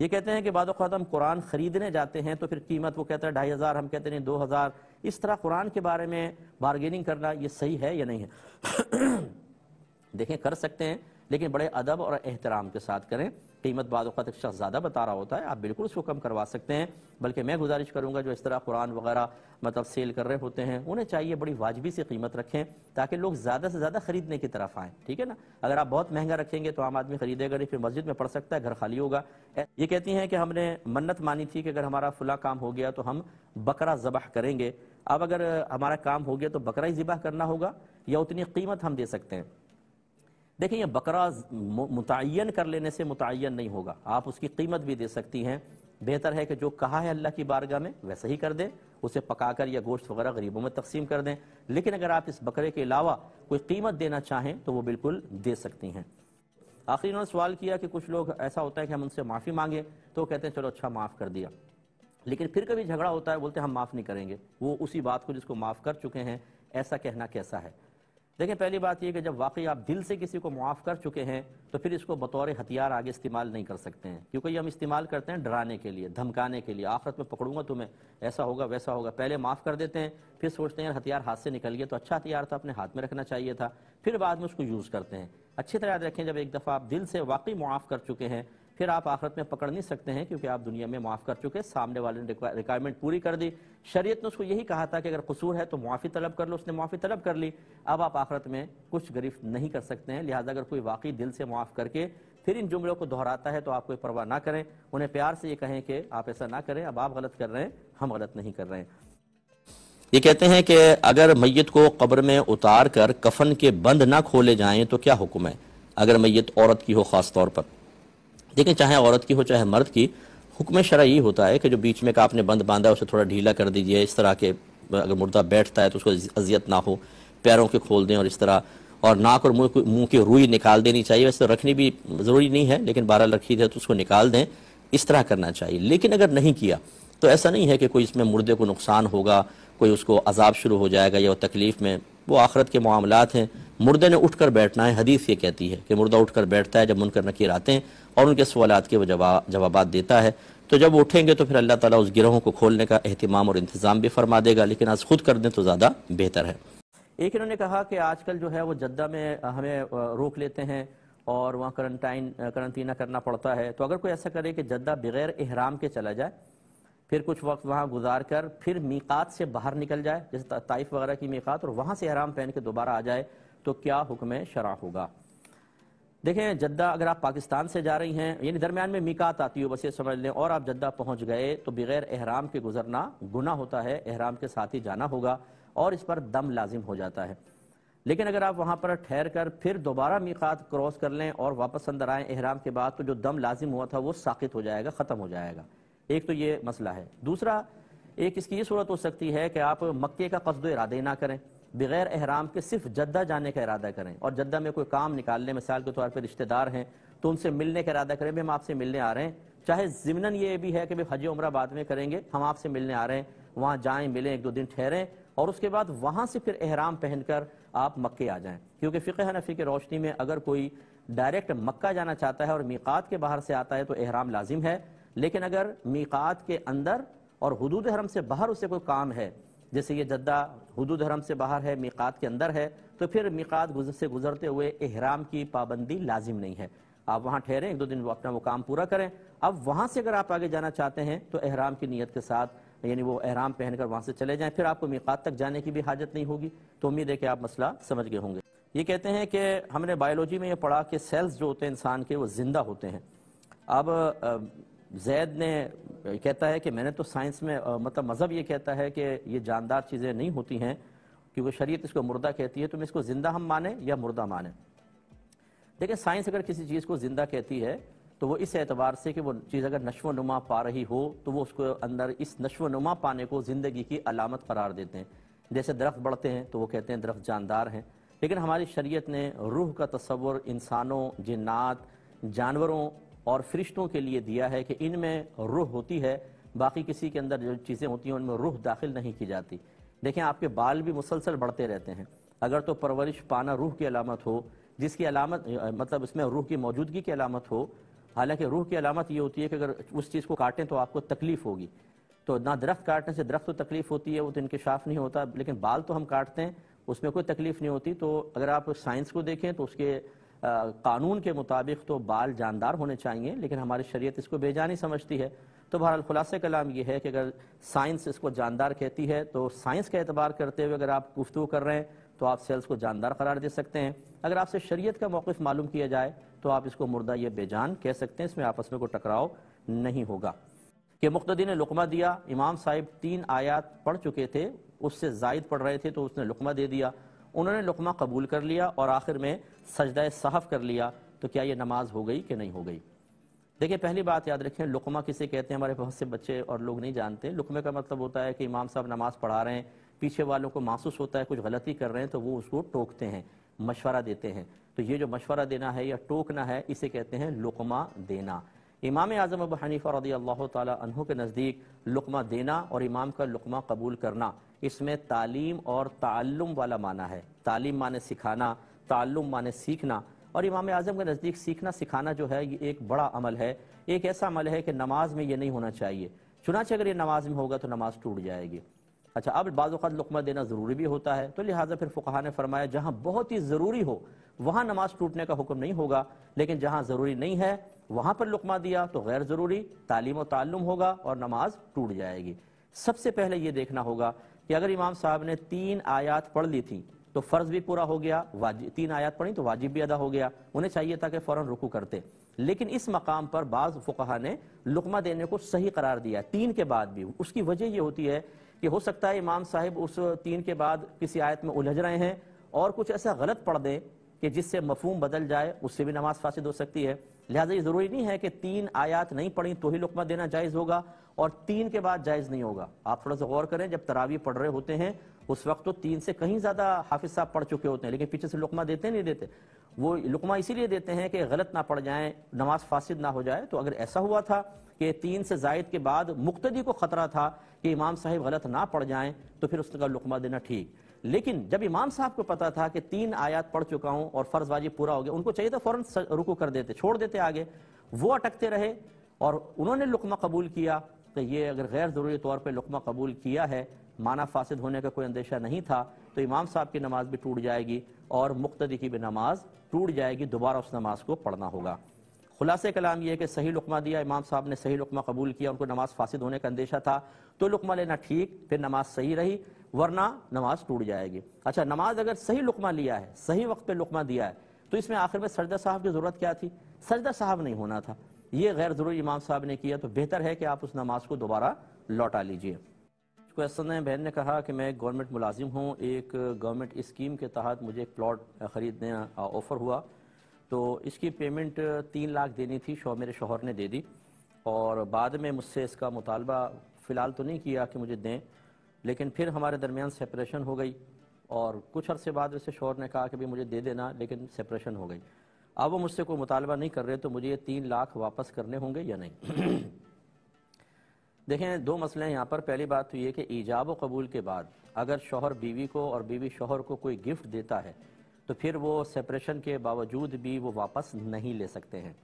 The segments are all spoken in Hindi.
ये कहते हैं कि बाद हम कुरान ख़रीदने जाते हैं तो फिर कीमत वो कहता है ढाई हज़ार हम कहते हैं दो हज़ार इस तरह कुरान के बारे में बारगेनिंग करना ये सही है या नहीं है देखें कर सकते हैं लेकिन बड़े अदब और एहतराम के साथ करें कीमत बाद शख्स ज़्यादा बता रहा होता है आप बिल्कुल उसको कम करवा सकते हैं बल्कि मैं गुजारिश करूंगा जो इस तरह कुरान वगैरह मतलब सेल कर रहे होते हैं उन्हें चाहिए बड़ी वाजबी सी कीमत रखें ताकि लोग ज़्यादा से ज़्यादा खरीदने की तरफ आए ठीक है ना अगर आप बहुत महंगा रखेंगे तो आम आदमी खरीदेगा नहीं फिर मस्जिद में पड़ सकता है घर खाली होगा ये कहती हैं कि हमने मन्नत मानी थी कि अगर हमारा फुला काम हो गया तो हम बकरा जबह करेंगे अब अगर हमारा काम हो गया तो बकरा ही ज़िबा करना होगा या उतनी कीमत हम दे सकते हैं देखें ये बकरा मुतन कर लेने से मुतन नहीं होगा आप उसकी कीमत भी दे सकती हैं बेहतर है कि जो कहा है अल्लाह की बारगाह में वैसे ही कर दें उसे पकाकर या गोश्त वगैरह गरीबों में तकसीम कर दें लेकिन अगर आप इस बकरे के अलावा कोई कीमत देना चाहें तो वो बिल्कुल दे सकती हैं आखिर उन्होंने सवाल किया कि कुछ लोग ऐसा होता है कि हम उनसे माफ़ी मांगें तो कहते हैं चलो अच्छा माफ़ कर दिया लेकिन फिर कभी झगड़ा होता है बोलते हैं हम माफ़ नहीं करेंगे वो उसी बात को जिसको माफ़ कर चुके हैं ऐसा कहना कैसा है देखिए पहली बात यह कि जब वाकई आप दिल से किसी को मुआफ़ कर चुके हैं तो फिर इसको बतौर हथियार आगे इस्तेमाल नहीं कर सकते हैं क्योंकि ये हम इस्तेमाल करते हैं डराने के लिए धमकाने के लिए आखिरत में पकड़ूंगा तुम्हें ऐसा होगा वैसा होगा पहले माफ़ कर देते हैं फिर सोचते हैं हथियार हाथ से निकल गया तो अच्छा हथियार था अपने हाथ में रखना चाहिए था फिर बाद में उसको यूज़ करते हैं अच्छी तरह याद रखें जब एक दफ़ा आप दिल से वाकई मुआफ़ कर चुके हैं फिर आप आखिरत में पकड़ नहीं सकते हैं क्योंकि आप दुनिया में माफ़ कर चुके सामने वाले ने रिक्वायरमेंट पूरी कर दी शरीयत ने उसको यही कहा था कि अगर कसूर है तो माफ़ी तलब कर लो उसने माफ़ी तलब कर ली अब आप आखिरत में कुछ गिरफ्त नहीं कर सकते हैं लिहाजा अगर कोई वाकई दिल से माफ़ करके फिर इन जुमलों को दोहराता है तो आप कोई परवाह ना करें उन्हें प्यार से ये कहें कि आप ऐसा ना करें अब आप गलत कर रहे हैं हम गलत नहीं कर रहे हैं ये कहते हैं कि अगर मैत को कब्र में उतार कर कफन के बंद ना खोले जाएं तो क्या हुक्म है अगर मैयत औरत की हो ख़ास तौर पर देखें चाहे औरत की हो चाहे मर्द की हुक्म शरा यही होता है कि जो बीच में का आपने बंद बांधा है उसे थोड़ा ढीला कर दीजिए इस तरह के अगर मुर्दा बैठता है तो उसको अजियत ना हो पैरों के खोल दें और इस तरह और नाक और मुंह मुंह की रुई निकाल देनी चाहिए वैसे तो रखनी भी ज़रूरी नहीं है लेकिन बारह रखी है तो उसको निकाल दें इस तरह करना चाहिए लेकिन अगर नहीं किया तो ऐसा नहीं है कि कोई इसमें मुर्दे को नुकसान होगा कोई उसको अजाब शुरू हो जाएगा या वो तकलीफ़ में वो आखरत के मामलात हैं मुर्दे ने उठ कर बैठना है हदीस ये कहती है कि मुर्दा उठ कर बैठता है जब मुनकर नकीर आते हैं और उनके सवालत के जवाब देता है तो जब उठेंगे तो फिर अल्लाह ताला उस गिरोहों को खोलने का अहतमाम और इंतज़ाम भी फरमा देगा लेकिन आज खुद कर दें तो ज़्यादा बेहतर है एक इन्होंने कहा कि आजकल जो है वो जद्दा में हमें रोक लेते हैं और वहाँ करंटाइन करंतना करना पड़ता है तो अगर कोई ऐसा करे कि जद्दा बगैर अहराम के चला जाए फिर कुछ वक्त वहाँ गुजार कर फिर मीकात से बाहर निकल जाए जैसे ताइफ वगैरह की मीकात और वहाँ से अहराम पहन के दोबारा आ जाए तो क्या हुक्म शरा होगा देखें जद्दा अगर आप पाकिस्तान से जा रही हैं यानी दरमियान में मिकात आती हो बस ये समझ लें और आप जद्दा पहुंच गए तो बगैर एहराम के गुजरना गुना होता है एहराम के साथ ही जाना होगा और इस पर दम लाजिम हो जाता है लेकिन अगर आप वहाँ पर ठहर कर फिर दोबारा मिकात क्रॉस कर लें और वापस अंदर आएँ एहराम के बाद तो जो दम लाजिम हुआ था वो साखित हो जाएगा ख़त्म हो जाएगा एक तो ये मसला है दूसरा एक इसकी ये सूरत हो सकती है कि आप मक्के का कस्द इरादे ना करें बगैर अहराम के सिर्फ जद्दा जाने का इरादा करें और जद्दा में कोई काम निकालने मिसाल के तौर पर रिश्तेदार हैं तो उनसे मिलने का इरादा करें भी हम आपसे मिलने आ रहे हैं चाहे ज़िमनन ये भी है कि भाई हज उम्र बाद में करेंगे हम आपसे मिलने आ रहे हैं वहाँ जाएँ मिलें एक दो दिन ठहरें और उसके बाद वहाँ से फिर अहराम पहनकर आप मक्के आ जाएँ क्योंकि फ़िक हनफी की रोशनी में अगर कोई डायरेक्ट मक्का जाना चाहता है और मीकात के बाहर से आता है तो अहराम लाजिम है लेकिन अगर मीकात के अंदर और हदूद हरम से बाहर उसे कोई काम है जैसे ये जद्दा हदूद हरम से बाहर है मिकात के अंदर है तो फिर मिकात गुजर से गुजरते हुए एहराम की पाबंदी लाजिम नहीं है आप वहाँ ठहरें एक दो दिन अपना वो काम पूरा करें अब वहाँ से अगर आप आगे जाना चाहते हैं तो एहराम की नीयत के साथ यानी वो एहराम पहनकर वहाँ से चले जाएं फिर आपको मिकात तक जाने की भी हाजत नहीं होगी तो उम्मीद है कि आप मसला समझ गए होंगे ये कहते हैं कि हमने बायोलॉजी में ये पढ़ा कि सेल्स जो होते हैं इंसान के वो ज़िंदा होते हैं अब जैद ने कहता है कि मैंने तो साइंस में मतलब मज़हब ये कहता है कि ये जानदार चीज़ें नहीं होती हैं क्योंकि शरीयत इसको मुर्दा कहती है तो मैं इसको ज़िंदा हम माने या मुर्दा माने देखिए साइंस अगर किसी चीज़ को ज़िंदा कहती है तो वो इस एतबार से कि वो चीज़ अगर नशो नुमा पा रही हो तो वो उसको अंदर इस नशो नुमा पाने को ज़िंदगी की अलामत करार देते हैं जैसे दरख्त बढ़ते हैं तो वो कहते हैं दरख्त जानदार हैं लेकिन हमारी शरीयत ने रूह का तस्वुर इंसानों जन्ात जानवरों और फरिश्तों के लिए दिया है कि इनमें रूह होती है बाकी किसी के अंदर जो चीज़ें होती हैं उनमें रूह दाखिल नहीं की जाती देखें आपके बाल भी मुसलसल बढ़ते रहते हैं अगर तो परवरिश पाना रूह की अलामत हो जिसकी अलामत मतलब इसमें रूह की मौजूदगी की अलामत हो हालांकि रूह की अलामत ये होती है कि अगर उस चीज़ को काटें तो आपको तकलीफ़ होगी तो ना दरख्त काटने से दरख्त तो तकलीफ़ होती है वो तो शाफ नहीं होता लेकिन बाल तो हम काटते हैं उसमें कोई तकलीफ़ नहीं होती तो अगर आप साइंस को देखें तो उसके कानून के मुताबिक तो बाल जानदार होने चाहिए लेकिन हमारी शरीयत इसको बेजानी समझती है तो बहरहाल खुलासे कलाम यह है कि अगर साइंस इसको जानदार कहती है तो साइंस का एतबार करते हुए अगर आप गुफ्तु कर रहे हैं तो आप सेल्स को जानदार करार दे सकते हैं अगर आपसे शरीयत का मौक़ मालूम किया जाए तो आप इसको मुर्दा या बेजान कह सकते हैं इसमें आपस में कोई टकराव नहीं होगा कि मुख्तदी ने लुकमा दिया इमाम साहिब तीन आयात पढ़ चुके थे उससे जायद पढ़ रहे थे तो उसने लुकमा दे दिया उन्होंने लुकमा कबूल कर लिया और आखिर में सजदा सहफ कर लिया तो क्या ये नमाज हो गई कि नहीं हो गई देखिए पहली बात याद रखें लुकमा किसे कहते हैं हमारे बहुत से बच्चे और लोग नहीं जानते लुकमे का मतलब होता है कि इमाम साहब नमाज पढ़ा रहे हैं पीछे वालों को महसूस होता है कुछ गलती कर रहे हैं तो वो उसको टोकते हैं मशवरा देते हैं तो ये जो मशवरा देना है या टोकना है इसे कहते हैं लुकमा देना इमाम आज़म अब हनीफ़ा रदी अल्लाह तहु के नज़दीक लुकमा देना और इमाम का लुकमा कबूल करना इसमें तालीम और ताल्लुम वाला माना है तालीम माने सिखाना ताल्लुम माने सीखना और इमाम आज़म के नज़दीक सीखना सिखाना जो है ये एक बड़ा अमल है एक ऐसा अमल है कि नमाज में ये नहीं होना चाहिए चुनाचे अगर ये नमाज में होगा तो नमाज टूट जाएगी अच्छा अब बाज़ात लुकमा देना ज़रूरी भी होता है तो लिहाजा फिर फ़ुकहा ने फरमाया जहाँ बहुत ही ज़रूरी हो वहाँ नमाज टूटने का हुक्म नहीं होगा लेकिन जहाँ ज़रूरी नहीं है वहाँ पर लुकमा दिया तो गैर ज़रूरी तालीम तालुम होगा और नमाज टूट जाएगी सबसे पहले यह देखना होगा कि अगर इमाम साहब ने तीन आयात पढ़ ली थी तो फ़र्ज़ भी पूरा हो गया वाजिब तीन आयात पढ़ी तो वाजिब भी अदा हो गया उन्हें चाहिए था कि फ़ौर रुकू करते लेकिन इस मकाम पर बाज़ फुकाहा ने लुकमा देने को सही करार दिया तीन के बाद भी उसकी वजह यह होती है कि हो सकता है इमाम साहब उस तीन के बाद किसी आयत में उलझ रहे हैं और कुछ ऐसा गलत पढ़ दें कि जिससे मफहम बदल जाए उससे भी नमाज फासिद हो सकती है लिहाजा ये ज़रूरी नहीं है कि तीन आयात नहीं पढ़ी तो ही लुकमा देना जायज़ होगा और तीन के बाद जायज़ नहीं होगा आप थोड़ा सा गौर करें जब तरावी पढ़ रहे होते हैं उस वक्त तो तीन से कहीं ज़्यादा हाफिज साहब पढ़ चुके होते हैं लेकिन पीछे से लुकमा देते नहीं देते वो लुकमा इसीलिए देते हैं कि गलत ना पड़ जाए नमाज फासिद ना हो जाए तो अगर ऐसा हुआ था कि तीन से जायद के बाद मुख्तदी को ख़तरा था कि इमाम साहिब गलत ना पड़ जाएं तो फिर उसका लुकमा देना ठीक लेकिन जब इमाम साहब को पता था कि तीन आयात पढ़ चुका हूं और फर्ज वाजी पूरा हो गया उनको चाहिए था तो फौरन रुकू कर देते छोड़ देते आगे वो अटकते रहे और उन्होंने लुकमा कबूल किया कि ये अगर गैर ज़रूरी तौर पर लुकमा कबूल किया है माना फासिद होने का कोई अंदेशा नहीं था तो इमाम साहब की नमाज भी टूट जाएगी और मुख्तदी की भी नमाज टूट जाएगी दोबारा उस नमाज को पढ़ना होगा खुलास कलाम यह कि सही लुकमा दिया इमाम साहब ने सही लुकमा कबूल किया उनको नमाज फासिद होने का अंदेशा था तो लुकमा लेना ठीक फिर नमाज सही रही वरना नमाज टूट जाएगी अच्छा नमाज अगर सही लुकमा लिया है सही वक्त पर लुकमा दिया है तो इसमें आखिर में सरदा साहब की ज़रूरत क्या थी सरदा साहब नहीं होना था ये गैर ज़रूरी इमाम साहब ने किया तो बेहतर है कि आप उस नमाज को दोबारा लौटा लीजिए क्वेश्चन है बहन ने कहा कि मैं एक गवर्नमेंट मुलाजिम हूँ एक गवर्नमेंट स्कीम के तहत मुझे एक प्लॉट ख़रीदने ऑफ़र हुआ तो इसकी पेमेंट तीन लाख देनी थी शो मेरे शोहर ने दे दी और बाद में मुझसे इसका मुतालबा फ़िलहाल तो नहीं किया कि मुझे दें लेकिन फिर हमारे दरमियान सेपरेशन हो गई और कुछ अरसे बाद वैसे शोहर ने कहा कि भाई मुझे दे देना लेकिन सेपरेशन हो गई अब वो मुझसे कोई मुतालबा नहीं कर रहे तो मुझे ये तीन लाख वापस करने होंगे या नहीं देखें दो मसले हैं यहाँ पर पहली बात तो ये कि ईजाब कबूल के बाद अगर शोहर बीवी को और बीवी शोहर को कोई गिफ्ट देता है तो फिर वो सेपरेशन के बावजूद भी वो वापस नहीं ले सकते हैं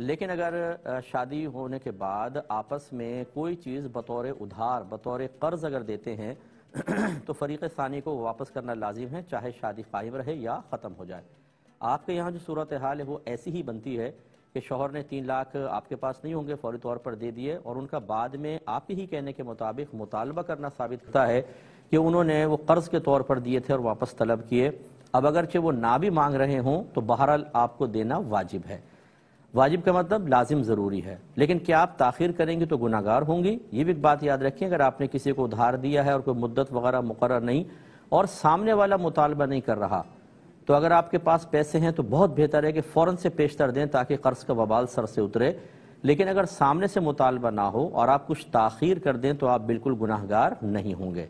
लेकिन अगर शादी होने के बाद आपस में कोई चीज़ बतौर उधार बतौर कर्ज अगर देते हैं तो फरीक़ सानी को वापस करना लाजिम है चाहे शादी कायम रहे या ख़त्म हो जाए आपके यहाँ जो सूरत हाल है वो ऐसी ही बनती है कि शोहर ने तीन लाख आपके पास नहीं होंगे फौरी तौर पर दे दिए और उनका बाद में आप ही कहने के मुताबिक मुतालबा करना साबित होता है कि उन्होंने वो कर्ज के तौर पर दिए थे और वापस तलब किए अब अगरचे वो ना भी मांग रहे हों तो बहरहाल आपको देना वाजिब है वाजिब का मतलब लाजिम ज़रूरी है लेकिन क्या आप ताखिर करेंगे तो गुनागार होंगी ये भी एक बात याद रखें अगर आपने किसी को उधार दिया है और कोई मुद्दत वगैरह मुकर नहीं और सामने वाला मुतालबा नहीं कर रहा तो अगर आपके पास पैसे हैं तो बहुत बेहतर है कि फ़ौरन से पेशतर दें ताकि कर्ज का बवाल सर से उतरे लेकिन अगर सामने से मुतालबा ना हो और आप कुछ ताखिर कर दें तो आप बिल्कुल गुनाहगार नहीं होंगे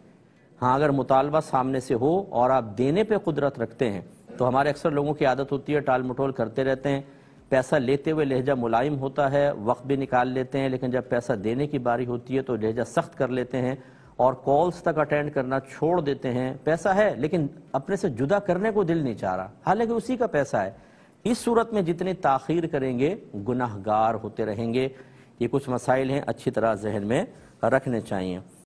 हाँ अगर मुतालबा सामने से हो और आप देने पे कुदरत रखते हैं तो हमारे अक्सर लोगों की आदत होती है टाल मटोल करते रहते हैं पैसा लेते हुए लहजा मुलायम होता है वक्त भी निकाल लेते हैं लेकिन जब पैसा देने की बारी होती है तो लहजा सख्त कर लेते हैं और कॉल्स तक अटेंड करना छोड़ देते हैं पैसा है लेकिन अपने से जुदा करने को दिल नहीं चाह रहा हालांकि उसी का पैसा है इस सूरत में जितनी ताखिर करेंगे गुनाहगार होते रहेंगे ये कुछ मसाइल हैं अच्छी तरह जहन में रखने चाहिए